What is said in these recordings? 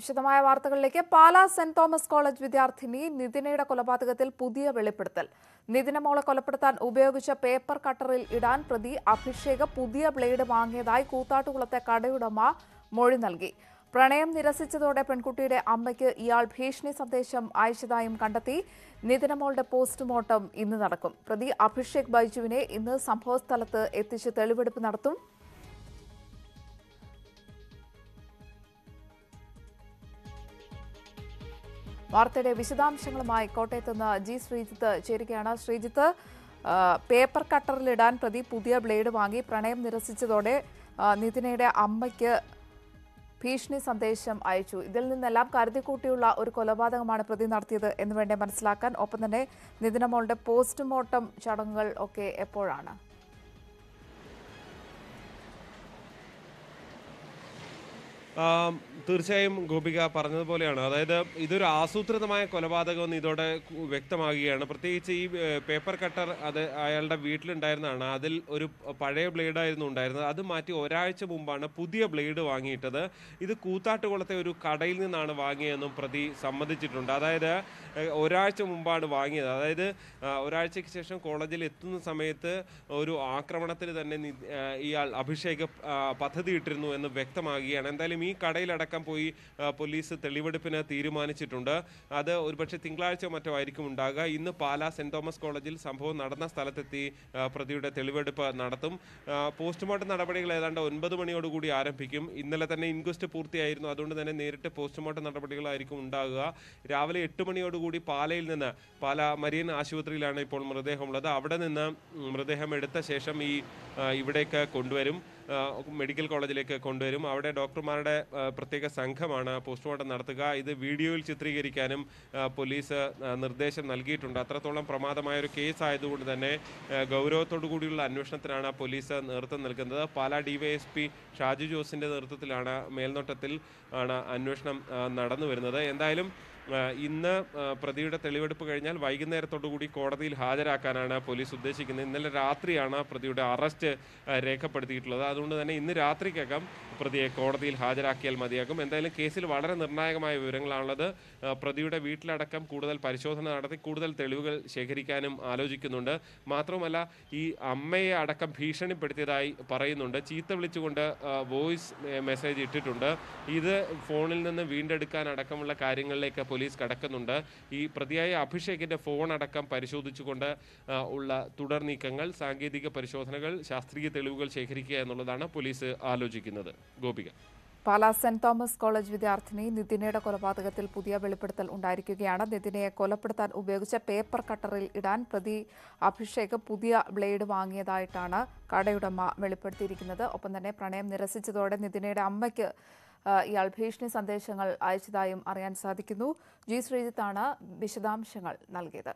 വിശദമായ വാർത്തകളിലേക്ക് Pala Saint Thomas college വിദ്യാർത്ഥിനി നിതിനയുടെ കൊലപാതകത്തിൽ പുതിയ വെളിപ്പെടുത്തൽ നിതിന മോളെ കൊലപ്പെടുത്താൻ ഉപയോഗിച്ച പേപ്പർ കട്ടറിൽ ഇടാൻ പ്രതി അഭിഷേക് പുതിയ ബ്ലേഡ് വാങ്ങിയതായി കൂത്താട്ടുകുളത്തെ കടയുടമ മൊഴി നൽകി പ്രണയം നിരസിച്ചതോടെ പെൺകുട്ടിയുടെ അമ്മയ്ക്ക് ഇയാൾ ഭീഷണി സന്ദേശം അയച്ചതായും കണ്ടെത്തി നിതിനമോളുടെ പോസ്റ്റ്മോർട്ടം ഇന്ന് നടക്കും പ്രതി അഭിഷേക് ബൈജുവിനെ ഇന്ന് സംഭവസ്ഥലത്ത് എത്തിച്ച് തെളിവെടുപ്പ് നടത്തും വാർത്തയുടെ വിശദാംശങ്ങളുമായി കോട്ടയത്തുനിന്ന് ജി ശ്രീജിത്ത് ചേരുകയാണ് ശ്രീജിത്ത് പേപ്പർ കട്ടറിലിടാൻ പ്രതി പുതിയ ബ്ലേഡ് വാങ്ങി പ്രണയം നിരസിച്ചതോടെ നിതിനയുടെ അമ്മയ്ക്ക് ഭീഷണി സന്ദേശം അയച്ചു ഇതിൽ നിന്നെല്ലാം കരുതിക്കൂട്ടിയുള്ള ഒരു കൊലപാതകമാണ് പ്രതി നടത്തിയത് എന്ന് വേണ്ടി മനസ്സിലാക്കാൻ ഒപ്പം തന്നെ നിതിനമോളുടെ പോസ്റ്റ്മോർട്ടം ചടങ്ങുകൾ ഒക്കെ എപ്പോഴാണ് Um, തീർച്ചയായും ഗോപിക പറഞ്ഞതുപോലെയാണ് അതായത് ഇതൊരു ആസൂത്രിതമായ എന്ന് ഇതോടെ വ്യക്തമാകുകയാണ് പ്രത്യേകിച്ച് ഈ പേപ്പർ കട്ടർ അത് അയാളുടെ വീട്ടിലുണ്ടായിരുന്നതാണ് അതിൽ ഒരു പഴയ ബ്ലേഡായിരുന്നു ഉണ്ടായിരുന്നത് അത് മാറ്റി ഒരാഴ്ച മുമ്പാണ് പുതിയ ബ്ലേഡ് വാങ്ങിയിട്ടത് ഇത് കൂത്താട്ടുകുളത്തെ ഒരു കടയിൽ നിന്നാണ് വാങ്ങിയതെന്നും പ്രതി സമ്മതിച്ചിട്ടുണ്ട് അതായത് ഒരാഴ്ച മുമ്പാണ് വാങ്ങിയത് അതായത് ഒരാഴ്ചയ്ക്ക് ശേഷം കോളേജിൽ എത്തുന്ന സമയത്ത് ഒരു ആക്രമണത്തിന് തന്നെ ഇയാൾ അഭിഷേക പദ്ധതി ഇട്ടിരുന്നു എന്ന് വ്യക്തമാകുകയാണ് എന്തായാലും ഈ കടയിലടക്കം അന്വേഷിക്കാൻ പോയി പോലീസ് തെളിവെടുപ്പിന് തീരുമാനിച്ചിട്ടുണ്ട് അത് ഒരുപക്ഷെ തിങ്കളാഴ്ച മറ്റോ ആയിരിക്കും ഉണ്ടാകുക ഇന്ന് പാലാ സെൻറ് തോമസ് കോളേജിൽ സംഭവം നടന്ന സ്ഥലത്തെത്തി പ്രതിയുടെ തെളിവെടുപ്പ് നടത്തും പോസ്റ്റ്മോർട്ടം നടപടികൾ ഏതാണ്ട് ഒൻപത് മണിയോടുകൂടി ആരംഭിക്കും ഇന്നലെ തന്നെ ഇൻക്വസ്റ്റ് പൂർത്തിയായിരുന്നു അതുകൊണ്ട് തന്നെ നേരിട്ട് പോസ്റ്റ്മോർട്ടം നടപടികളായിരിക്കും ഉണ്ടാകുക രാവിലെ എട്ട് മണിയോടുകൂടി പാലയിൽ നിന്ന് പാല മരിയൻ ആശുപത്രിയിലാണ് ഇപ്പോൾ മൃതദേഹമുള്ളത് അവിടെ നിന്ന് മൃതദേഹം എടുത്ത ശേഷം ഈ ഇവിടേക്ക് കൊണ്ടുവരും മെഡിക്കൽ കോളേജിലേക്ക് കൊണ്ടുവരും അവിടെ ഡോക്ടർമാരുടെ പ്രത്യേക സംഘമാണ് പോസ്റ്റ്മോർട്ടം നടത്തുക ഇത് വീഡിയോയിൽ ചിത്രീകരിക്കാനും പോലീസ് നിർദ്ദേശം നൽകിയിട്ടുണ്ട് അത്രത്തോളം പ്രമാദമായ ഒരു കേസ് ആയതുകൊണ്ട് തന്നെ ഗൗരവത്തോടു കൂടിയുള്ള അന്വേഷണത്തിനാണ് പോലീസ് നേതൃത്വം നൽകുന്നത് പാലാ ഡിവൈഎസ്പി ഷാജു ജോസിൻ്റെ നേതൃത്വത്തിലാണ് മേൽനോട്ടത്തിൽ ആണ് അന്വേഷണം നടന്നു വരുന്നത് എന്തായാലും ഇന്ന് പ്രതിയുടെ തെളിവെടുപ്പ് കഴിഞ്ഞാൽ വൈകുന്നേരത്തോടുകൂടി കോടതിയിൽ ഹാജരാക്കാനാണ് പോലീസ് ഉദ്ദേശിക്കുന്നത് ഇന്നലെ രാത്രിയാണ് പ്രതിയുടെ അറസ്റ്റ് രേഖപ്പെടുത്തിയിട്ടുള്ളത് അതുകൊണ്ട് തന്നെ ഇന്ന് രാത്രിക്കകം പ്രതിയെ കോടതിയിൽ ഹാജരാക്കിയാൽ മതിയാകും എന്തായാലും കേസിൽ വളരെ നിർണായകമായ വിവരങ്ങളാണുള്ളത് പ്രതിയുടെ വീട്ടിലടക്കം കൂടുതൽ പരിശോധന നടത്തി കൂടുതൽ തെളിവുകൾ ശേഖരിക്കാനും ആലോചിക്കുന്നുണ്ട് മാത്രവുമല്ല ഈ അമ്മയെ അടക്കം ഭീഷണിപ്പെടുത്തിയതായി പറയുന്നുണ്ട് ചീത്ത വിളിച്ചുകൊണ്ട് വോയിസ് മെസ്സേജ് ഇട്ടിട്ടുണ്ട് ഇത് ഫോണിൽ നിന്ന് വീണ്ടെടുക്കാൻ അടക്കമുള്ള കാര്യങ്ങളിലേക്ക് പോലീസ് കടക്കുന്നുണ്ട് ഈ പ്രതിയായ അഭിഷേകിൻ്റെ ഫോൺ അടക്കം പരിശോധിച്ചുകൊണ്ട് ഉള്ള തുടർ നീക്കങ്ങൾ സാങ്കേതിക പരിശോധനകൾ ശാസ്ത്രീയ തെളിവുകൾ ശേഖരിക്കുക എന്നുള്ളതാണ് പോലീസ് ആലോചിക്കുന്നത് Gopika Pala Saint Thomas college വിദ്യാർത്ഥിനി നിതിനയുടെ കൊലപാതകത്തിൽ പുതിയ വെളിപ്പെടുത്തൽ ഉണ്ടായിരിക്കുകയാണ് നിതിനയെ കൊലപ്പെടുത്താൻ ഉപയോഗിച്ച പേപ്പർ കട്ടറിൽ ഇടാൻ പ്രതി അഭിഷേക് പുതിയ ബ്ലേഡ് വാങ്ങിയതായിട്ടാണ് കടയുടമ വെളിപ്പെടുത്തിയിരിക്കുന്നത് ഒപ്പം തന്നെ പ്രണയം നിരസിച്ചതോടെ നിതിനയുടെ അമ്മയ്ക്ക് ഇയാൾ ഭീഷണി സന്ദേശങ്ങൾ അയച്ചതായും അറിയാൻ സാധിക്കുന്നു ജി ശ്രീജിത്താണ് വിശദാംശങ്ങൾ നൽകിയത്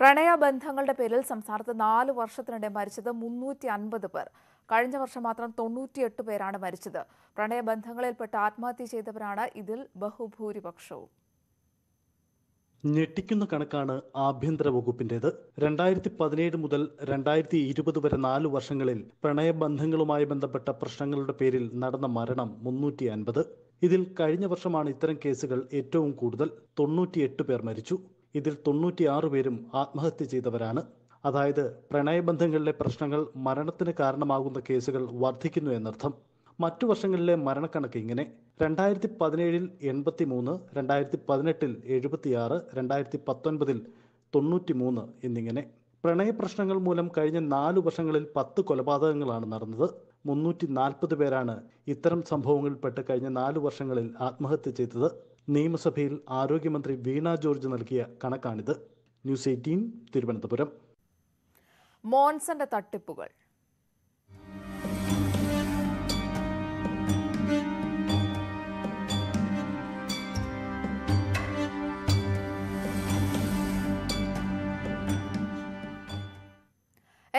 പ്രണയബന്ധങ്ങളുടെ പേരിൽ സംസ്ഥാനത്ത് നാല് വർഷത്തിനിടെ മരിച്ചത് മുന്നൂറ്റി അൻപത് പേർ കഴിഞ്ഞ വർഷം മാത്രം തൊണ്ണൂറ്റിയെട്ട് പേരാണ് മരിച്ചത് പ്രണയബന്ധങ്ങളിൽപ്പെട്ട് ആത്മഹത്യ ചെയ്തവരാണ് ഇതിൽ ബഹുഭൂരിപക്ഷവും ഞെട്ടിക്കുന്ന കണക്കാണ് ആഭ്യന്തര വകുപ്പിന്റേത് രണ്ടായിരത്തി പതിനേഴ് മുതൽ രണ്ടായിരത്തി ഇരുപത് വരെ നാല് വർഷങ്ങളിൽ പ്രണയബന്ധങ്ങളുമായി ബന്ധപ്പെട്ട പ്രശ്നങ്ങളുടെ പേരിൽ നടന്ന മരണം മുന്നൂറ്റി അൻപത് ഇതിൽ കഴിഞ്ഞ വർഷമാണ് ഇത്തരം കേസുകൾ ഏറ്റവും കൂടുതൽ തൊണ്ണൂറ്റിയെട്ട് പേർ മരിച്ചു ഇതിൽ തൊണ്ണൂറ്റിയാറ് പേരും ആത്മഹത്യ ചെയ്തവരാണ് അതായത് പ്രണയബന്ധങ്ങളിലെ പ്രശ്നങ്ങൾ മരണത്തിന് കാരണമാകുന്ന കേസുകൾ വർദ്ധിക്കുന്നു എന്നർത്ഥം മറ്റു വർഷങ്ങളിലെ മരണക്കണക്ക് ഇങ്ങനെ രണ്ടായിരത്തി പതിനേഴിൽ എൺപത്തി മൂന്ന് രണ്ടായിരത്തി പതിനെട്ടിൽ എഴുപത്തിയാറ് രണ്ടായിരത്തി പത്തൊൻപതിൽ തൊണ്ണൂറ്റി മൂന്ന് എന്നിങ്ങനെ പ്രണയപ്രശ്നങ്ങൾ മൂലം കഴിഞ്ഞ നാല് വർഷങ്ങളിൽ പത്ത് കൊലപാതകങ്ങളാണ് നടന്നത് മുന്നൂറ്റി നാൽപ്പത് പേരാണ് ഇത്തരം സംഭവങ്ങളിൽപ്പെട്ട് കഴിഞ്ഞ നാല് വർഷങ്ങളിൽ ആത്മഹത്യ ചെയ്തത് നിയമസഭയിൽ ആരോഗ്യമന്ത്രി വീണ ജോർജ് നൽകിയ കണക്കാണിത് ന്യൂസ് എയ്റ്റീൻ തിരുവനന്തപുരം മോൺസന്റെ തട്ടിപ്പുകൾ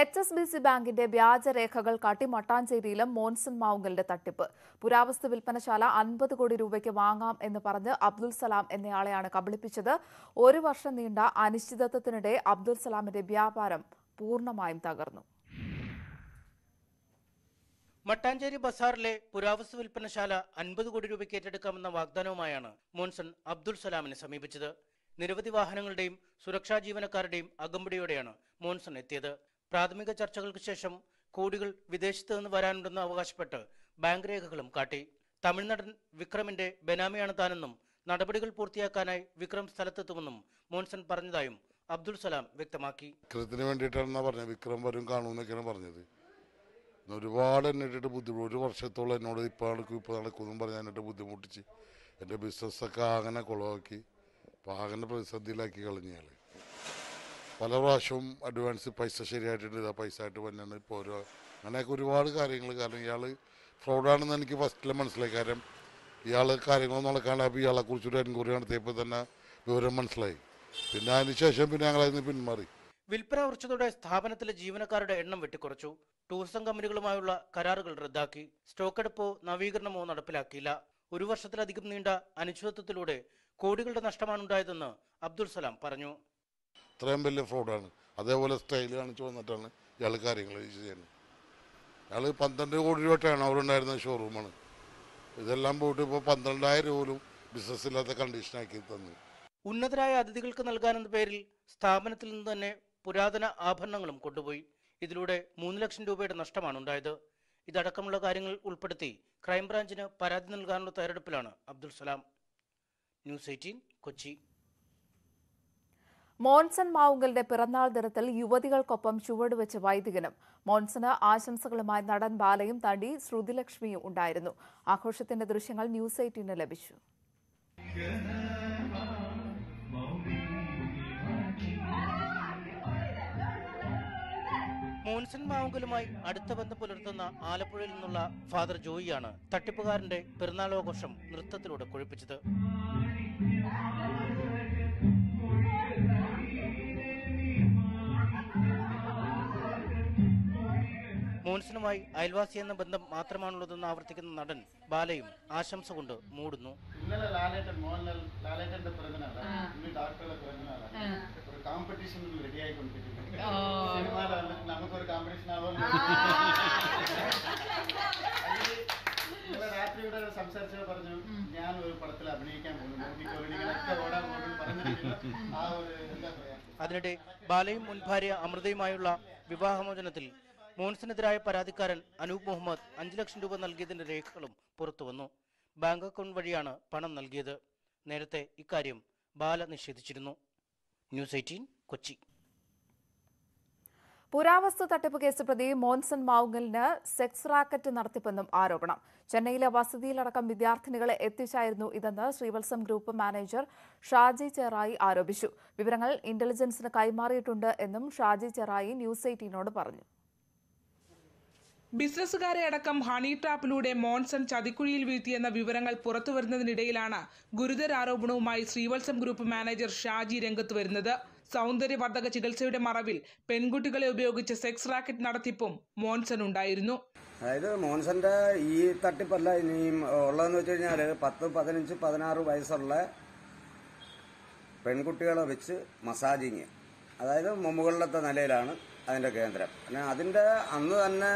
എച്ച് എസ് ബി സി ബാങ്കിന്റെ വ്യാജരേഖകൾ കാട്ടി മട്ടാഞ്ചേരിയിലും മോൻസൺ മാവുങ്കലിന്റെ തട്ടിപ്പ് പുരാവസ്തു വിൽപ്പനശാല അൻപത് കോടി രൂപയ്ക്ക് വാങ്ങാം എന്ന് പറഞ്ഞ് അബ്ദുൽ സലാം എന്നയാളെയാണ് കബളിപ്പിച്ചത് ഒരു വർഷം നീണ്ട അനിശ്ചിതത്വത്തിനിടെ അബ്ദുൽ സലാമിന്റെ വ്യാപാരം പൂർണ്ണമായും തകർന്നു മട്ടാഞ്ചേരി ബസാറിലെ പുരാവസ്തു വിൽപ്പനശാല അൻപത് കോടി രൂപയ്ക്ക് ഏറ്റെടുക്കാമെന്ന വാഗ്ദാനവുമായാണ് മോൻസൺ അബ്ദുൽ സലാമിനെ സമീപിച്ചത് നിരവധി വാഹനങ്ങളുടെയും സുരക്ഷാ ജീവനക്കാരുടെയും അകമ്പടിയോടെയാണ് മോൻസൺ എത്തിയത് പ്രാഥമിക ചർച്ചകൾക്ക് ശേഷം കോടികൾ വിദേശത്ത് നിന്ന് വരാനുണ്ടെന്ന് അവകാശപ്പെട്ട് ബാങ്ക് രേഖകളും കാട്ടി തമിഴ്നടൻ വിക്രമിന്റെ ബെനാമിയാണ് താനെന്നും നടപടികൾ പൂർത്തിയാക്കാനായി വിക്രം സ്ഥലത്തെത്തുമെന്നും മോൻസൺ പറഞ്ഞതായും അബ്ദുൾ സലാം വ്യക്തമാക്കി വിക്രത്തിന് വേണ്ടിയിട്ടാണെന്നാ പറഞ്ഞത് വിക്രം വരും കാണുമെന്നൊക്കെയാണ് പറഞ്ഞത് ഒരുപാട് എന്നിട്ട് ബുദ്ധിമുട്ട് ഒരു വർഷത്തോളം എന്നോട് ഇപ്പോൾ നടക്കും ഇപ്പോൾ നടക്കുമെന്നും പറഞ്ഞ് എന്നിട്ട് ബുദ്ധിമുട്ടിച്ച് എൻ്റെ ബിസിനസ്സൊക്കെ ആകനെ കുളമാക്കി അപ്പോൾ ആകനെ പ്രതിസന്ധിയിലാക്കി കളഞ്ഞയാൾ പല പ്രാവശ്യവും അഡ്വാൻസ് പൈസ ശരിയായിട്ടുണ്ട് ഇതാ പൈസ ആയിട്ട് വന്നാണ് ഇപ്പോൾ ഓരോ അങ്ങനെയൊക്കെ ഒരുപാട് കാര്യങ്ങൾ കാരണം ഇയാൾ ഫ്രോഡാണെന്ന് എനിക്ക് ഫസ്റ്റിലെ മനസ്സിലായി കാര്യം ഇയാൾ കാര്യങ്ങൾ നടക്കാണ്ട് അപ്പോൾ ഇയാളെ കുറിച്ചൊരു എൻക്വയറി നടത്തിയപ്പോൾ തന്നെ വിവരം മനസ്സിലായി പിന്നെ അതിനുശേഷം പിന്നെ ഞങ്ങളതിന് പിന്മാറി വിൽപ്പന കുറച്ചതോടെ സ്ഥാപനത്തിലെ ജീവനക്കാരുടെ എണ്ണം വെട്ടിക്കുറച്ചു ടൂറിസം കമ്പനികളുമായുള്ള കരാറുകൾ റദ്ദാക്കി സ്റ്റോക്ക് എടുപ്പോ നവീകരണമോ നടപ്പിലാക്കിയില്ല ഒരു വർഷത്തിലധികം നീണ്ട അനിശ്ചിതത്വത്തിലൂടെ കോടികളുടെ നഷ്ടമാണുണ്ടായതെന്ന് അബ്ദുൾ സലാം പറഞ്ഞു അത്രയും വലിയ ഫ്രോഡാണ് അതേപോലെ സ്റ്റൈൽ കാണിച്ച് വന്നിട്ടാണ് ഇയാൾ കാര്യങ്ങൾ ചെയ്യുന്നത് അയാൾ പന്ത്രണ്ട് കോടി രൂപയാണ് അവരുണ്ടായിരുന്ന ഉണ്ടായിരുന്ന ഷോറൂമാണ് ഇതെല്ലാം പോയിട്ട് ഇപ്പോൾ പന്ത്രണ്ടായിരം രൂപ പോലും ബിസിനസ് ഇല്ലാത്ത കണ്ടീഷനാക്കി തന്നു ഉന്നതരായ അതിഥികൾക്ക് നൽകാനെന്ന പേരിൽ സ്ഥാപനത്തിൽ നിന്ന് തന്നെ പുരാതന ആഭരണങ്ങളും കൊണ്ടുപോയി ഇതിലൂടെ മൂന്ന് ലക്ഷം രൂപയുടെ നഷ്ടമാണ് ഉണ്ടായത് ഇതടക്കമുള്ള കാര്യങ്ങൾ ഉൾപ്പെടുത്തി ക്രൈംബ്രാഞ്ചിന് പരാതി നൽകാനുള്ള തയ്യാറെടുപ്പിലാണ് അബ്ദുൽ സലാം ന്യൂസ് എയ്റ്റീൻ കൊച്ചി മോൺസൺ മാവുങ്കലിന്റെ പിറന്നാൾ ദിനത്തിൽ യുവതികൾക്കൊപ്പം ചുവടുവെച്ച വെച്ച വൈദികനും മോൺസന് ആശംസകളുമായി നടൻ ബാലയും തണ്ടി ശ്രുതിലക്ഷ്മിയും ഉണ്ടായിരുന്നു ആഘോഷത്തിന്റെ ദൃശ്യങ്ങൾ ന്യൂസ് എയ്റ്റീന് ലഭിച്ചു മോൺസൺ മാവുങ്കലുമായി അടുത്ത ബന്ധം പുലർത്തുന്ന ആലപ്പുഴയിൽ നിന്നുള്ള ഫാദർ ജോയിയാണ് തട്ടിപ്പുകാരന്റെ പിറന്നാളാഘോഷം നൃത്തത്തിലൂടെ കുഴിപ്പിച്ചത് മോൻസനുമായി അയൽവാസി എന്ന ബന്ധം മാത്രമാണുള്ളതെന്ന് ആവർത്തിക്കുന്ന നടൻ ബാലയും ആശംസ കൊണ്ട് മൂടുന്നു ഇന്നലെ ലാലേട്ടൻ ലാലേട്ടന്റെ ഒരു പറഞ്ഞു ഞാൻ ഒരു പടത്തിൽ അഭിനയിക്കാൻ പോകുന്നു അതിനിടെ ബാലയും മുൻ ഭാര്യ അമൃതയുമായുള്ള വിവാഹമോചനത്തിൽ മോൺസിനെതിരായ പരാതിക്കാരൻ അനൂപ് മുഹമ്മദ് അഞ്ചു ലക്ഷം രൂപ നൽകിയതിന്റെ രേഖകളും പുറത്തുവന്നു ബാങ്ക് അക്കൗണ്ട് വഴിയാണ് പണം നൽകിയത് നേരത്തെ ഇക്കാര്യം ബാല നിഷേധിച്ചിരുന്നു ന്യൂസ് എയ്റ്റീൻ കൊച്ചി പുരാവസ്തു തട്ടിപ്പ് കേസ് പ്രതി മോൻസൺ മാവുങ്ങലിന് സെക്സ് റാക്കറ്റ് നടത്തിപ്പെന്നും ആരോപണം ചെന്നൈയിലെ വസതിയിലടക്കം വിദ്യാർത്ഥിനികളെ എത്തിച്ചായിരുന്നു ഇതെന്ന് ശ്രീവത്സം ഗ്രൂപ്പ് മാനേജർ ഷാജി ചെറായി ആരോപിച്ചു വിവരങ്ങൾ ഇന്റലിജൻസിന് കൈമാറിയിട്ടുണ്ട് എന്നും ഷാജി ചെറായി ന്യൂസ് എയ്റ്റീനോട് പറഞ്ഞു ബിസിനസ്സുകാരെ അടക്കം ഹണി ട്രാപ്പിലൂടെ മോൺസൺ ചതിക്കുഴിയിൽ വീഴ്ത്തിയെന്ന വിവരങ്ങൾ പുറത്തുവരുന്നതിനിടയിലാണ് ഗുരുതരാരോപണവുമായി ശ്രീവത്സം ഗ്രൂപ്പ് മാനേജർ ഷാജി രംഗത്ത് വരുന്നത് സൗന്ദര്യവർദ്ധക ചികിത്സയുടെ മറവിൽ പെൺകുട്ടികളെ ഉപയോഗിച്ച് സെക്സ് റാക്കറ്റ് നടത്തിപ്പും മോൺസൺ ഉണ്ടായിരുന്നു അതായത് മോൺസന്റെ ഈ തട്ടിപ്പല്ല ഇനിയും ഉള്ളതെന്ന് വെച്ച് കഴിഞ്ഞാൽ പത്ത് പതിനഞ്ച് പതിനാറ് വയസ്സുള്ള പെൺകുട്ടികളെ വെച്ച് മസാജിങ് അതായത് മുമ്പുകളിലത്തെ നിലയിലാണ് അതിന്റെ കേന്ദ്രം പിന്നെ അതിന്റെ അന്ന് തന്നെ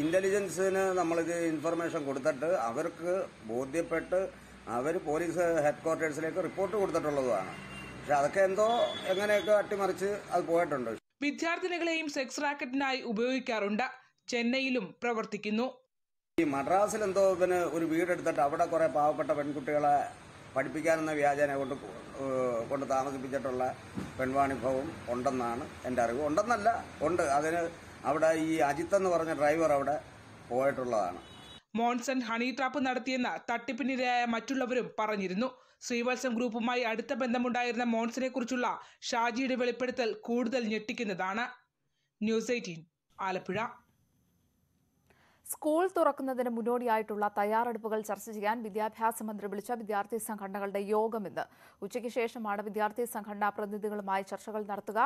ഇന്റലിജൻസിന് നമ്മളിത് ഇൻഫർമേഷൻ കൊടുത്തിട്ട് അവർക്ക് ബോധ്യപ്പെട്ട് അവർ പോലീസ് ഹെഡ് ക്വാർട്ടേഴ്സിലേക്ക് റിപ്പോർട്ട് കൊടുത്തിട്ടുള്ളതാണ് പക്ഷെ അതൊക്കെ എന്തോ എങ്ങനെയൊക്കെ അട്ടിമറിച്ച് അത് പോയിട്ടുണ്ട് വിദ്യാർത്ഥിനികളെയും സെക്സ് റാക്കറ്റിനായി ഉപയോഗിക്കാറുണ്ട് ചെന്നൈയിലും പ്രവർത്തിക്കുന്നു ഈ മദ്രാസിൽ എന്തോ പിന്നെ ഒരു വീടെടുത്തിട്ട് അവിടെ കുറെ പാവപ്പെട്ട പെൺകുട്ടികളെ പഠിപ്പിക്കാനെന്ന വ്യാജേന കൊണ്ട് കൊണ്ട് താമസിപ്പിച്ചിട്ടുള്ള പെൺവാണിഭവും ഉണ്ടെന്നാണ് എൻ്റെ അറിവ് ഉണ്ടെന്നല്ല ഉണ്ട് അതിന് അവിടെ ഈ അജിത്ത് എന്ന് പറഞ്ഞ ഡ്രൈവർ അവിടെ പോയിട്ടുള്ളതാണ് മോൺസൺ ഹണി ട്രാപ്പ് നടത്തിയെന്ന തട്ടിപ്പിനിരയായ മറ്റുള്ളവരും പറഞ്ഞിരുന്നു ശ്രീവത്സം ഗ്രൂപ്പുമായി അടുത്ത ബന്ധമുണ്ടായിരുന്ന മോൺസനെ കുറിച്ചുള്ള ഷാജിയുടെ വെളിപ്പെടുത്തൽ കൂടുതൽ ഞെട്ടിക്കുന്നതാണ് ന്യൂസ് എയ്റ്റീൻ ആലപ്പുഴ സ്കൂൾ തുറക്കുന്നതിന് മുന്നോടിയായിട്ടുള്ള തയ്യാറെടുപ്പുകൾ ചർച്ച ചെയ്യാൻ വിദ്യാഭ്യാസ മന്ത്രി വിളിച്ച വിദ്യാർത്ഥി സംഘടനകളുടെ യോഗം ഇന്ന് ഉച്ചയ്ക്ക് ശേഷമാണ് വിദ്യാർത്ഥി സംഘടനാ പ്രതിനിധികളുമായി ചർച്ചകൾ നടത്തുക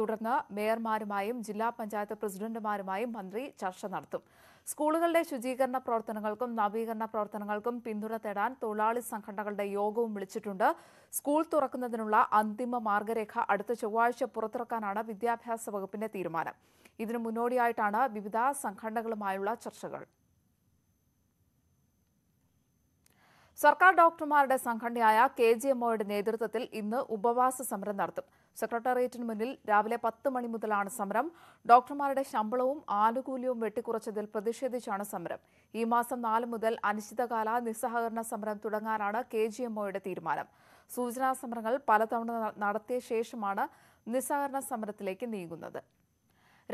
തുടർന്ന് മേയർമാരുമായും ജില്ലാ പഞ്ചായത്ത് പ്രസിഡന്റുമാരുമായും മന്ത്രി ചർച്ച നടത്തും സ്കൂളുകളുടെ ശുചീകരണ പ്രവർത്തനങ്ങൾക്കും നവീകരണ പ്രവർത്തനങ്ങൾക്കും പിന്തുണ തേടാൻ തൊഴിലാളി സംഘടനകളുടെ യോഗവും വിളിച്ചിട്ടുണ്ട് സ്കൂൾ തുറക്കുന്നതിനുള്ള അന്തിമ മാർഗരേഖ അടുത്ത ചൊവ്വാഴ്ച പുറത്തിറക്കാനാണ് വിദ്യാഭ്യാസ വകുപ്പിന്റെ തീരുമാനം ഇതിനു മുന്നോടിയായിട്ടാണ് വിവിധ സംഘടനകളുമായുള്ള ചർച്ചകൾ സർക്കാർ ഡോക്ടർമാരുടെ സംഘടനയായ കെ ജി എം ഒയുടെ നേതൃത്വത്തിൽ ഇന്ന് ഉപവാസ സമരം നടത്തും സെക്രട്ടേറിയറ്റിന് മുന്നിൽ രാവിലെ പത്ത് മണി മുതലാണ് സമരം ഡോക്ടർമാരുടെ ശമ്പളവും ആനുകൂല്യവും വെട്ടിക്കുറച്ചതിൽ പ്രതിഷേധിച്ചാണ് സമരം ഈ മാസം നാല് മുതൽ അനിശ്ചിതകാല നിസ്സഹകരണ സമരം തുടങ്ങാനാണ് കെ ജി എം ഒയുടെ തീരുമാനം സൂചനാ സമരങ്ങൾ പലതവണ നടത്തിയ ശേഷമാണ് നിസ്സഹകരണ സമരത്തിലേക്ക് നീങ്ങുന്നത്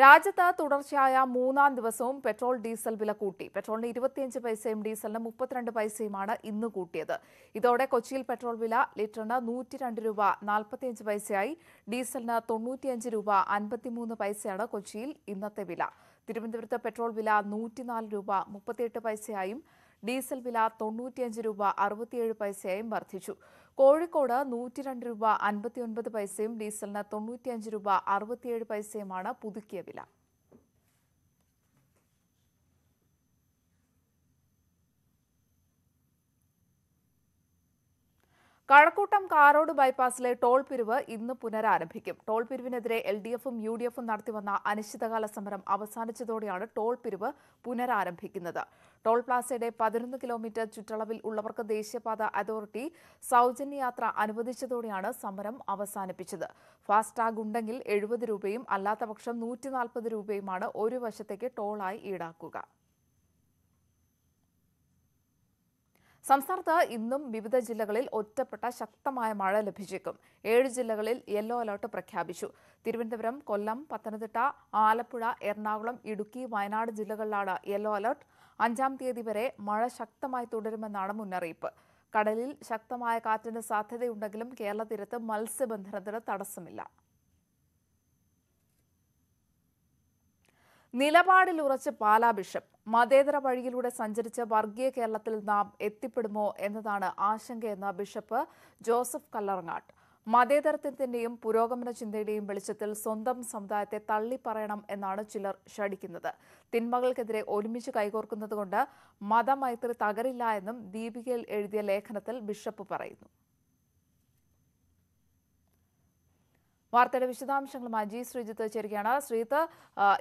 രാജ്യത്ത് തുടർച്ചയായ മൂന്നാം ദിവസവും പെട്രോൾ ഡീസൽ വില കൂട്ടി പെട്രോളിന് ഇരുപത്തിയഞ്ച് പൈസയും ഡീസലിന് മുപ്പത്തിരണ്ട് പൈസയുമാണ് ഇന്ന് കൂട്ടിയത് ഇതോടെ കൊച്ചിയിൽ പെട്രോൾ വില ലിറ്ററിന് നൂറ്റി രണ്ട് രൂപ നാൽപ്പത്തിയഞ്ച് പൈസയായി ഡീസലിന് തൊണ്ണൂറ്റിയഞ്ച് രൂപ അൻപത്തിമൂന്ന് പൈസയാണ് കൊച്ചിയിൽ ഇന്നത്തെ വില തിരുവനന്തപുരത്ത് പെട്രോൾ വില നൂറ്റിനാല് രൂപ മുപ്പത്തിയെട്ട് പൈസയായും ഡീസൽ വില തൊണ്ണൂറ്റിയഞ്ച് രൂപ അറുപത്തിയേഴ് പൈസയായും വർദ്ധിച്ചു കോഴിക്കോട് രണ്ട് രൂപ അൻപത്തിയൊൻപത് പൈസയും ഡീസലിന് തൊണ്ണൂറ്റിയഞ്ച് രൂപ അറുപത്തിയേഴ് പൈസയുമാണ് പുതുക്കിയ വില കഴക്കൂട്ടം കാറോട് ബൈപ്പാസിലെ ടോൾ പിരിവ് ഇന്ന് പുനരാരംഭിക്കും ടോൾ പിരിവിനെതിരെ എൽ ഡി എഫും യു ഡി എഫും നടത്തിവന്ന അനിശ്ചിതകാല സമരം അവസാനിച്ചതോടെയാണ് ടോൾ പിരിവ് പുനരാരംഭിക്കുന്നത് ടോൾ പ്ലാസയുടെ പതിനൊന്ന് കിലോമീറ്റർ ചുറ്റളവിൽ ഉള്ളവർക്ക് ദേശീയപാത അതോറിറ്റി യാത്ര അനുവദിച്ചതോടെയാണ് സമരം അവസാനിപ്പിച്ചത് ഫാസ്ടാഗ് ഉണ്ടെങ്കിൽ എഴുപത് രൂപയും അല്ലാത്തപക്ഷം നൂറ്റി നാൽപ്പത് രൂപയുമാണ് ഒരു വശത്തേക്ക് ടോളായി ഈടാക്കുക സംസ്ഥാനത്ത് ഇന്നും വിവിധ ജില്ലകളിൽ ഒറ്റപ്പെട്ട ശക്തമായ മഴ ലഭിച്ചേക്കും ഏഴ് ജില്ലകളിൽ യെല്ലോ അലർട്ട് പ്രഖ്യാപിച്ചു തിരുവനന്തപുരം കൊല്ലം പത്തനംതിട്ട ആലപ്പുഴ എറണാകുളം ഇടുക്കി വയനാട് ജില്ലകളിലാണ് യെല്ലോ അലർട്ട് അഞ്ചാം തീയതി വരെ മഴ ശക്തമായി തുടരുമെന്നാണ് മുന്നറിയിപ്പ് കടലിൽ ശക്തമായ കാറ്റിന് സാധ്യതയുണ്ടെങ്കിലും കേരള തീരത്ത് മത്സ്യബന്ധനത്തിന് തടസ്സമില്ല നിലപാടിൽ ഉറച്ച് പാലാ ബിഷപ്പ് മതേതര വഴിയിലൂടെ സഞ്ചരിച്ച വർഗീയ കേരളത്തിൽ നാം എത്തിപ്പെടുമോ എന്നതാണ് ആശങ്കയെന്ന് ബിഷപ്പ് ജോസഫ് കല്ലറങ്ങാട്ട് മതേതരത്വത്തിന്റെയും പുരോഗമന ചിന്തയുടെയും വെളിച്ചത്തിൽ സ്വന്തം സമുദായത്തെ തള്ളിപ്പറയണം എന്നാണ് ചിലർ ഷടിക്കുന്നത് തിന്മകൾക്കെതിരെ ഒരുമിച്ച് കൈകോർക്കുന്നതുകൊണ്ട് മതമൈത്രി തകരില്ല എന്നും ദീപികയിൽ എഴുതിയ ലേഖനത്തിൽ ബിഷപ്പ് പറയുന്നു വാർത്തയുടെ വിശദാംശങ്ങളുമായി ജി ശ്രീജിത്ത് ചേരുകയാണ് ശ്രീജിത്ത്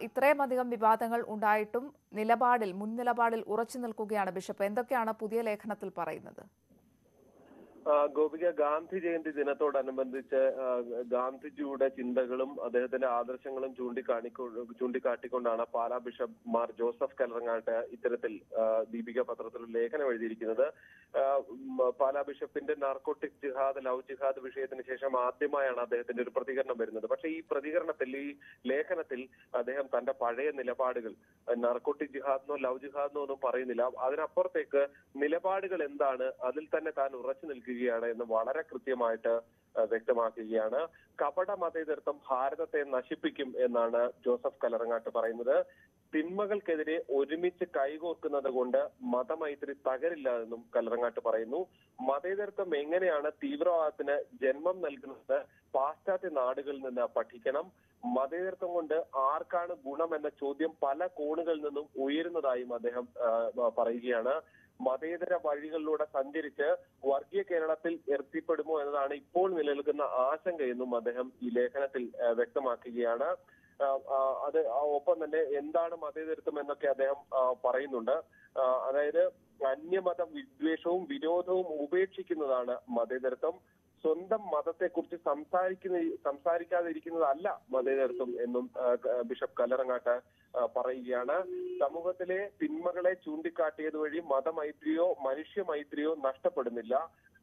ഇത്രയും അധികം വിവാദങ്ങൾ ഉണ്ടായിട്ടും നിലപാടിൽ മുൻ നിലപാടിൽ ഉറച്ചു നിൽക്കുകയാണ് ബിഷപ്പ് എന്തൊക്കെയാണ് പുതിയ ലേഖനത്തിൽ പറയുന്നത് ഗോപിക ഗാന്ധി ജയന്തി ദിനത്തോടനുബന്ധിച്ച് ഗാന്ധിജിയുടെ ചിന്തകളും അദ്ദേഹത്തിന്റെ ആദർശങ്ങളും ചൂണ്ടിക്കാണിക്കൊ ചൂണ്ടിക്കാട്ടിക്കൊണ്ടാണ് പാലാ ബിഷപ്പ് മാർ ജോസഫ് കല്ലറങ്ങാട്ട് ഇത്തരത്തിൽ ദീപിക പത്രത്തിൽ ലേഖനം എഴുതിയിരിക്കുന്നത് പാലാ ബിഷപ്പിന്റെ നാർക്കോട്ടിക് ജിഹാദ് ലവ് ജിഹാദ് വിഷയത്തിന് ശേഷം ആദ്യമായാണ് അദ്ദേഹത്തിന്റെ ഒരു പ്രതികരണം വരുന്നത് പക്ഷെ ഈ പ്രതികരണത്തിൽ ഈ ലേഖനത്തിൽ അദ്ദേഹം തന്റെ പഴയ നിലപാടുകൾ നാർക്കോട്ടിക് ജിഹാദ്നോ ലവ് ജിഹാദിനോ ഒന്നും പറയുന്നില്ല അതിനപ്പുറത്തേക്ക് നിലപാടുകൾ എന്താണ് അതിൽ തന്നെ താൻ ഉറച്ചു നിൽക്കുകയാണ് എന്ന് വളരെ കൃത്യമായിട്ട് വ്യക്തമാക്കുകയാണ് കപട മതേതൃത്വം ഭാരതത്തെ നശിപ്പിക്കും എന്നാണ് ജോസഫ് കലറങ്ങാട്ട് പറയുന്നത് തിന്മകൾക്കെതിരെ ഒരുമിച്ച് കൈകോർക്കുന്നത് കൊണ്ട് മതമൈത്രി തകരില്ല എന്നും കല്ലറങ്ങാട്ട് പറയുന്നു മതേതരത്വം എങ്ങനെയാണ് തീവ്രവാദത്തിന് ജന്മം നൽകുന്നത് പാശ്ചാത്യ നാടുകളിൽ നിന്ന് പഠിക്കണം മതേതരത്വം കൊണ്ട് ആർക്കാണ് ഗുണം എന്ന ചോദ്യം പല കോണുകളിൽ നിന്നും ഉയരുന്നതായും അദ്ദേഹം പറയുകയാണ് മതേതര വഴികളിലൂടെ സഞ്ചരിച്ച് വർഗീയ കേരളത്തിൽ എത്തിപ്പെടുമോ എന്നതാണ് ഇപ്പോൾ നിലനിൽക്കുന്ന ആശങ്കയെന്നും അദ്ദേഹം ഈ ലേഖനത്തിൽ വ്യക്തമാക്കുകയാണ് അത് ഒപ്പം തന്നെ എന്താണ് മതേതരത്വം എന്നൊക്കെ അദ്ദേഹം പറയുന്നുണ്ട് അതായത് അന്യമത വിദ്വേഷവും വിരോധവും ഉപേക്ഷിക്കുന്നതാണ് മതേതരത്വം സ്വന്തം മതത്തെക്കുറിച്ച് സംസാരിക്കുന്ന സംസാരിക്കാതിരിക്കുന്നതല്ല മതേതരത്വം എന്നും ബിഷപ്പ് കല്ലറങ്ങാട്ട് പറയുകയാണ് സമൂഹത്തിലെ തിന്മകളെ ചൂണ്ടിക്കാട്ടിയത് വഴി മതമൈത്രിയോ മൈത്രിയോ നഷ്ടപ്പെടുന്നില്ല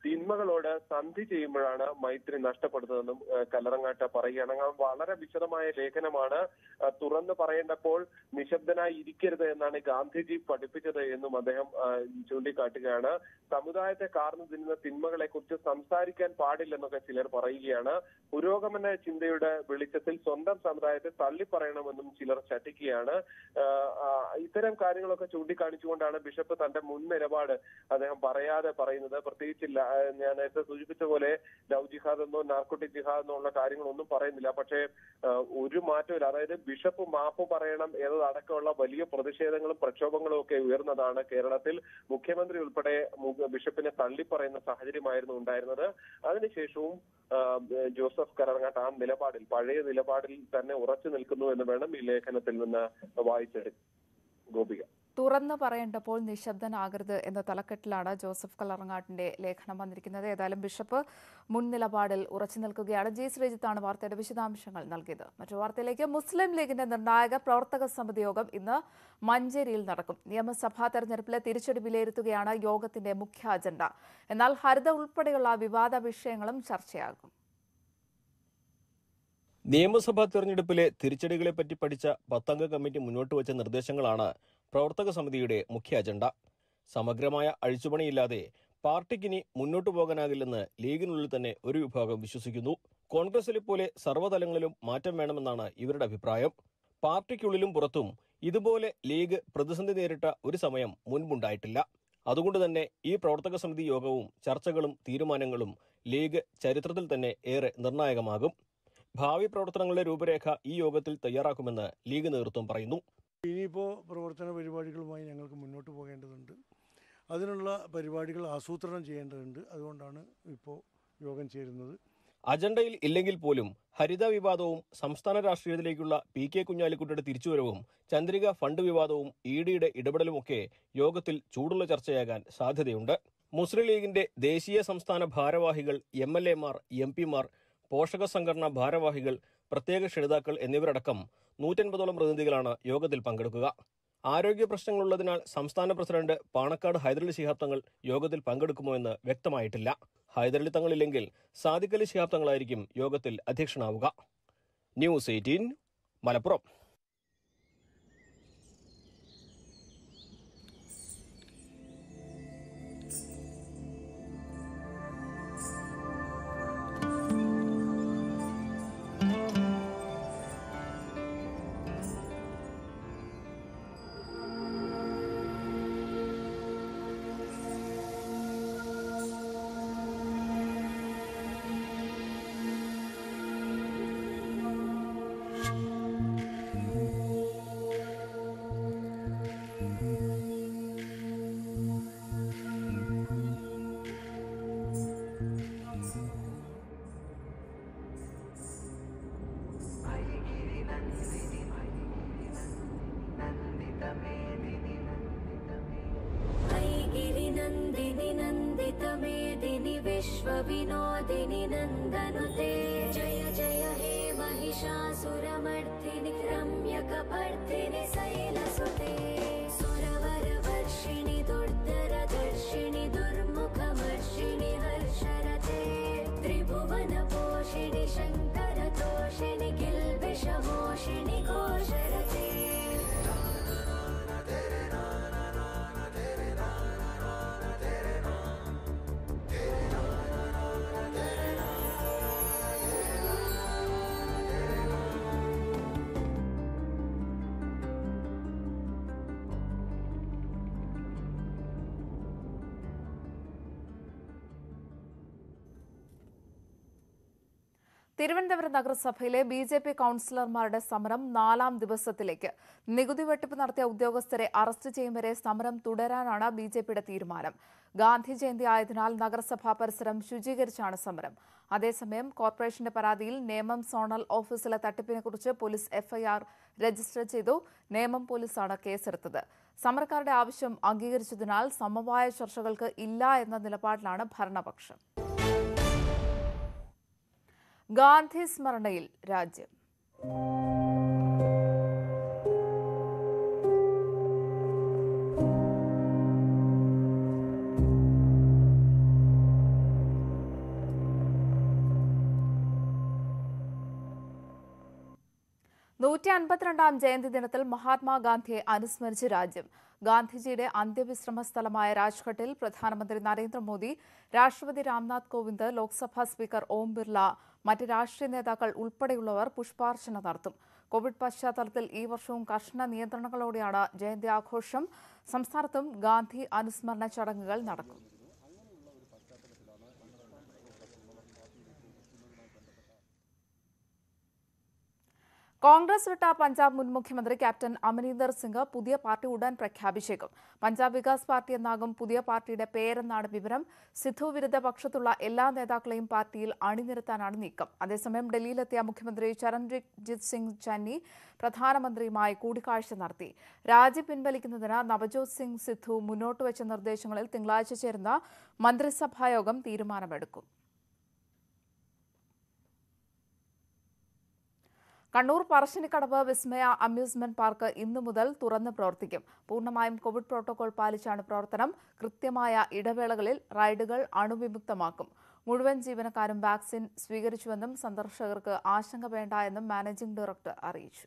തിന്മകളോട് സന്ധി ചെയ്യുമ്പോഴാണ് മൈത്രി നഷ്ടപ്പെടുന്നതെന്നും കല്ലറങ്ങാട്ട പറയുകയാണ് വളരെ വിശദമായ ലേഖനമാണ് തുറന്നു പറയേണ്ടപ്പോൾ നിശബ്ദനായി ഇരിക്കരുത് എന്നാണ് ഗാന്ധിജി പഠിപ്പിച്ചത് എന്നും അദ്ദേഹം ചൂണ്ടിക്കാട്ടുകയാണ് സമുദായത്തെ കാർന്നു തിന്നുന്ന തിന്മകളെ കുറിച്ച് സംസാരിക്കാൻ പാടില്ലെന്നൊക്കെ ചിലർ പറയുകയാണ് പുരോഗമന ചിന്തയുടെ വെളിച്ചത്തിൽ സ്വന്തം സമുദായത്തെ തള്ളിപ്പറയണമെന്നും ചിലർ ശഠിക്കുകയാണ് ഇത്തരം കാര്യങ്ങളൊക്കെ ചൂണ്ടിക്കാണിച്ചുകൊണ്ടാണ് ബിഷപ്പ് തന്റെ മുൻ നിലപാട് അദ്ദേഹം പറയാതെ പറയുന്നത് പ്രത്യേകിച്ചില്ല ഞാൻ നേരത്തെ സൂചിപ്പിച്ച പോലെ ലവ് ജിഹാദ് എന്നോ നാർക്കോട്ടിക് ജിഹാദ് എന്നോ ഉള്ള കാര്യങ്ങളൊന്നും പറയുന്നില്ല പക്ഷേ ഒരു മാറ്റമില്ല അതായത് ബിഷപ്പ് മാപ്പ് പറയണം എന്നതടക്കമുള്ള വലിയ പ്രതിഷേധങ്ങളും പ്രക്ഷോഭങ്ങളും ഒക്കെ ഉയർന്നതാണ് കേരളത്തിൽ മുഖ്യമന്ത്രി ഉൾപ്പെടെ ബിഷപ്പിനെ തള്ളിപ്പറയുന്ന സാഹചര്യമായിരുന്നു ഉണ്ടായിരുന്നത് അതിനുശേഷവും ജോസഫ് കരങ്ങാട്ട് ആ നിലപാടിൽ പഴയ നിലപാടിൽ തന്നെ ഉറച്ചു നിൽക്കുന്നു എന്ന് വേണം ഈ ലേഖനത്തിൽ നിന്ന് വായിച്ചെടുക്കും ഗോപിക തുറന്നു പറയേണ്ടപ്പോൾ നിശബ്ദനാകരുത് എന്ന തലക്കെട്ടിലാണ് ജോസഫ് കല്ലറങ്ങാട്ടിന്റെ ലേഖനം വന്നിരിക്കുന്നത് ഏതായാലും ബിഷപ്പ് മുൻ നിലപാടിൽ ഉറച്ചു നിൽക്കുകയാണ് ജി ശ്രീജിത്താണ് വാർത്തയുടെ വിശദാംശങ്ങൾ നൽകിയത് മറ്റു വാർത്തയിലേക്ക് മുസ്ലിം ലീഗിന്റെ നിർണായക പ്രവർത്തക സമിതി യോഗം ഇന്ന് മഞ്ചേരിയിൽ നടക്കും നിയമസഭാ തെരഞ്ഞെടുപ്പിലെ തിരിച്ചടി വിലയിരുത്തുകയാണ് യോഗത്തിന്റെ മുഖ്യ അജണ്ട എന്നാൽ ഹരിത ഉൾപ്പെടെയുള്ള വിവാദ വിഷയങ്ങളും ചർച്ചയാകും നിയമസഭാ തെരഞ്ഞെടുപ്പിലെ തിരിച്ചടികളെപ്പറ്റി പഠിച്ച പത്തംഗ കമ്മിറ്റി മുന്നോട്ട് വെച്ച നിർദ്ദേശങ്ങളാണ് പ്രവർത്തക സമിതിയുടെ മുഖ്യ അജണ്ട സമഗ്രമായ അഴിച്ചുപണിയില്ലാതെ പാർട്ടിക്കിനി മുന്നോട്ടു പോകാനാകില്ലെന്ന് ലീഗിനുള്ളിൽ തന്നെ ഒരു വിഭാഗം വിശ്വസിക്കുന്നു കോൺഗ്രസിലെ പോലെ സർവ്വതലങ്ങളിലും മാറ്റം വേണമെന്നാണ് ഇവരുടെ അഭിപ്രായം പാർട്ടിക്കുള്ളിലും പുറത്തും ഇതുപോലെ ലീഗ് പ്രതിസന്ധി നേരിട്ട ഒരു സമയം മുൻപുണ്ടായിട്ടില്ല അതുകൊണ്ട് തന്നെ ഈ പ്രവർത്തക സമിതി യോഗവും ചർച്ചകളും തീരുമാനങ്ങളും ലീഗ് ചരിത്രത്തിൽ തന്നെ ഏറെ നിർണായകമാകും ഭാവി പ്രവർത്തനങ്ങളുടെ രൂപരേഖ ഈ യോഗത്തിൽ തയ്യാറാക്കുമെന്ന് ലീഗ് നേതൃത്വം പറയുന്നു ഇനിയിപ്പോൾ പ്രവർത്തന പരിപാടികളുമായി ഞങ്ങൾക്ക് മുന്നോട്ട് പോകേണ്ടതുണ്ട് അതിനുള്ള പരിപാടികൾ ആസൂത്രണം ചെയ്യേണ്ടതുണ്ട് അതുകൊണ്ടാണ് ഇപ്പോൾ യോഗം ചേരുന്നത് അജണ്ടയിൽ ഇല്ലെങ്കിൽ പോലും ഹരിത വിവാദവും സംസ്ഥാന രാഷ്ട്രീയത്തിലേക്കുള്ള പി കെ കുഞ്ഞാലിക്കുട്ടിയുടെ തിരിച്ചുവരവും ചന്ദ്രിക ഫണ്ട് വിവാദവും ഇ ഡിയുടെ ഇടപെടലുമൊക്കെ യോഗത്തിൽ ചൂടുള്ള ചർച്ചയാകാൻ സാധ്യതയുണ്ട് മുസ്ലിം ലീഗിന്റെ ദേശീയ സംസ്ഥാന ഭാരവാഹികൾ എം എൽ എമാർ എം പിമാർ പോഷക സംഘടനാ ഭാരവാഹികൾ പ്രത്യേക ക്ഷണിതാക്കൾ എന്നിവരടക്കം നൂറ്റൻപതോളം പ്രതിനിധികളാണ് യോഗത്തിൽ പങ്കെടുക്കുക ആരോഗ്യ പ്രശ്നങ്ങളുള്ളതിനാൽ സംസ്ഥാന പ്രസിഡന്റ് പാണക്കാട് ഹൈദരലി ശിഹാബ് തങ്ങൾ യോഗത്തിൽ പങ്കെടുക്കുമോ എന്ന് വ്യക്തമായിട്ടില്ല ഹൈദരലി തങ്ങളില്ലെങ്കിൽ സാദിഖലി ശിഹാബ് തങ്ങളായിരിക്കും യോഗത്തിൽ അധ്യക്ഷനാവുക ന്യൂസ് എയ്റ്റീൻ മലപ്പുറം അതിനെ തിരുവനന്തപുരം നഗരസഭയിലെ ബി ജെ പി കൌൺസിലർമാരുടെ സമരം നാലാം ദിവസത്തിലേക്ക് നികുതി വെട്ടിപ്പ് നടത്തിയ ഉദ്യോഗസ്ഥരെ അറസ്റ്റ് ചെയ്യും വരെ സമരം തുടരാനാണ് ബി ജെ പിയുടെ തീരുമാനം ഗാന്ധി ജയന്തി ആയതിനാൽ നഗരസഭാ പരിസരം ശുചീകരിച്ചാണ് സമരം അതേസമയം കോർപ്പറേഷന്റെ പരാതിയിൽ നേമം സോണൽ ഓഫീസിലെ തട്ടിപ്പിനെക്കുറിച്ച് പോലീസ് എഫ്ഐആർ രജിസ്റ്റർ ചെയ്തു നേമം പോലീസാണ് കേസെടുത്തത് സമരക്കാരുടെ ആവശ്യം അംഗീകരിച്ചതിനാൽ സമവായ ചർച്ചകൾക്ക് ഇല്ല എന്ന നിലപാടിലാണ് ഭരണപക്ഷം ഗാന്ധി സ്മരണയിൽ രാജ്യം നൂറ്റി അൻപത്തിരണ്ടാം ജയന്തി ദിനത്തിൽ മഹാത്മാഗാന്ധിയെ അനുസ്മരിച്ച് രാജ്യം ഗാന്ധിജിയുടെ അന്ത്യവിശ്രമ സ്ഥലമായ രാജ്ഘട്ടിൽ പ്രധാനമന്ത്രി നരേന്ദ്രമോദി രാഷ്ട്രപതി രാംനാഥ് കോവിന്ദ് ലോക്സഭാ സ്പീക്കർ ഓം ബിർള മറ്റ് രാഷ്ട്രീയ നേതാക്കൾ ഉൾപ്പെടെയുള്ളവർ പുഷ്പാർച്ചന നടത്തും കോവിഡ് പശ്ചാത്തലത്തിൽ ഈ വർഷവും കർശന നിയന്ത്രണങ്ങളോടെയാണ് ജയന്തി ആഘോഷം സംസ്ഥാനത്തും ഗാന്ധി അനുസ്മരണ ചടങ്ങുകൾ നടക്കും കോൺഗ്രസ് വിട്ട പഞ്ചാബ് മുൻ മുഖ്യമന്ത്രി ക്യാപ്റ്റൻ അമരീന്ദർ സിംഗ് പുതിയ പാർട്ടി ഉടൻ പ്രഖ്യാപിച്ചേക്കും പഞ്ചാബ് വികാസ് പാർട്ടി എന്നാകും പുതിയ പാർട്ടിയുടെ പേരെന്നാണ് വിവരം സിദ്ധു വിരുദ്ധ പക്ഷത്തുള്ള എല്ലാ നേതാക്കളെയും പാർട്ടിയിൽ അണിനിരത്താനാണ് നീക്കം അതേസമയം ഡൽഹിയിലെത്തിയ മുഖ്യമന്ത്രി ചരൺജിത് സിംഗ് ചന്നി പ്രധാനമന്ത്രിയുമായി കൂടിക്കാഴ്ച നടത്തി രാജി പിൻവലിക്കുന്നതിന് നവജോത് സിംഗ് സിദ്ധു മുന്നോട്ട് വെച്ച നിർദ്ദേശങ്ങളിൽ തിങ്കളാഴ്ച ചേരുന്ന മന്ത്രിസഭായോഗം തീരുമാനമെടുക്കും കണ്ണൂർ പറശ്ശിനിക്കടവ് വിസ്മയ അമ്യൂസ്മെന്റ് പാർക്ക് ഇന്നു മുതൽ തുറന്ന് പ്രവർത്തിക്കും പൂർണ്ണമായും കോവിഡ് പ്രോട്ടോകോൾ പാലിച്ചാണ് പ്രവർത്തനം കൃത്യമായ ഇടവേളകളിൽ റൈഡുകൾ അണുവിമുക്തമാക്കും മുഴുവൻ ജീവനക്കാരും വാക്സിൻ സ്വീകരിച്ചുവെന്നും സന്ദർശകർക്ക് ആശങ്ക വേണ്ട എന്നും മാനേജിംഗ് ഡയറക്ടർ അറിയിച്ചു